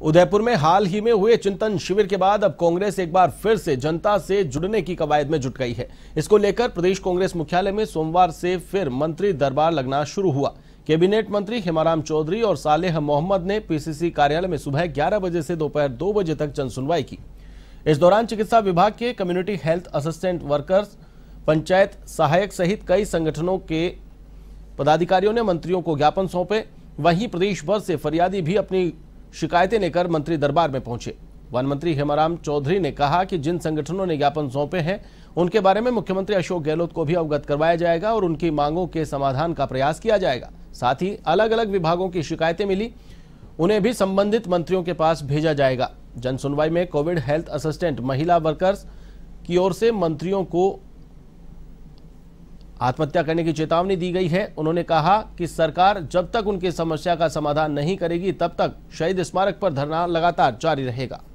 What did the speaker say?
उदयपुर में हाल ही में हुए चिंतन शिविर के बाद अब कांग्रेस एक बार फिर से जनता से जुड़ने की कवायद में जुट गई है इसको लेकर प्रदेश कांग्रेस मुख्यालय में सोमवार से फिर मंत्री दरबार लगना शुरू हुआ कैबिनेट मंत्री हेमाराम चौधरी और सालेह मोहम्मद ने पीसीसी कार्यालय में सुबह 11 बजे से दोपहर 2 बजे तक जनसुनवाई की इस दौरान चिकित्सा विभाग के community health assistant workers panchayat सहायक सहित कई संगठनों के पदाधिकारियों ने मंत्रियों को ज्ञापन सौंपे वहीं प्रदेश भर से फरियादी भी अपनी शिकायतें लेकर मंत्री दरबार में पहुंचे वन मंत्री हेमाराम चौधरी ने कहा कि जिन संगठनों ने ज्ञापन सौंपे हैं उनके बारे में मुख्यमंत्री अशोक गहलोत को भी अवगत करवाया जाएगा और उनकी मांगों के समाधान का प्रयास किया जाएगा साथ ही अलग अलग विभागों की शिकायतें मिली उन्हें भी संबंधित मंत्रियों के पास भेजा जाएगा जनसुनवाई में कोविड हेल्थ असिस्टेंट महिला वर्कर्स की ओर से मंत्रियों को आत्महत्या करने की चेतावनी दी गई है उन्होंने कहा कि सरकार जब तक उनकी समस्या का समाधान नहीं करेगी तब तक शहीद स्मारक पर धरना लगातार जारी रहेगा